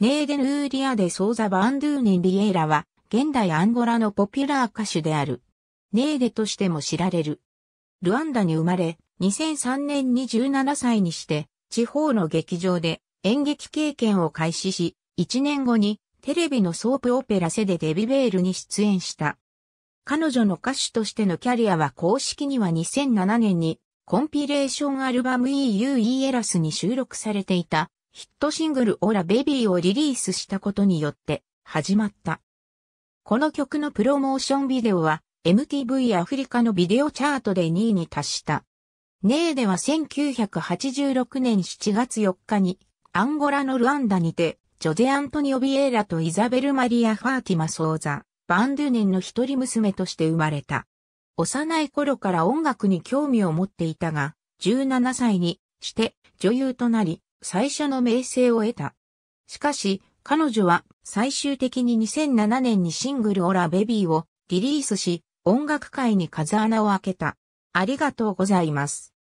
ネーデン・ウーリアデ・ソーザ・バンドゥーニン・リエイラは、現代アンゴラのポピュラー歌手である。ネーデとしても知られる。ルワンダに生まれ、2003年に17歳にして、地方の劇場で演劇経験を開始し、1年後にテレビのソープオペラセでデビベールに出演した。彼女の歌手としてのキャリアは公式には2007年にコンピレーションアルバム EU イエラスに収録されていたヒットシングルオラベビーをリリースしたことによって始まった。この曲のプロモーションビデオは MTV アフリカのビデオチャートで2位に達した。ネーでは1986年7月4日にアンゴラのルアンダにてジョゼ・アントニオ・ビエーラとイザベル・マリア・ファーティマ・ソーザ、バンドゥネンの一人娘として生まれた。幼い頃から音楽に興味を持っていたが、17歳にして女優となり、最初の名声を得た。しかし、彼女は最終的に2007年にシングルオラベビーをリリースし、音楽界に風穴を開けた。ありがとうございます。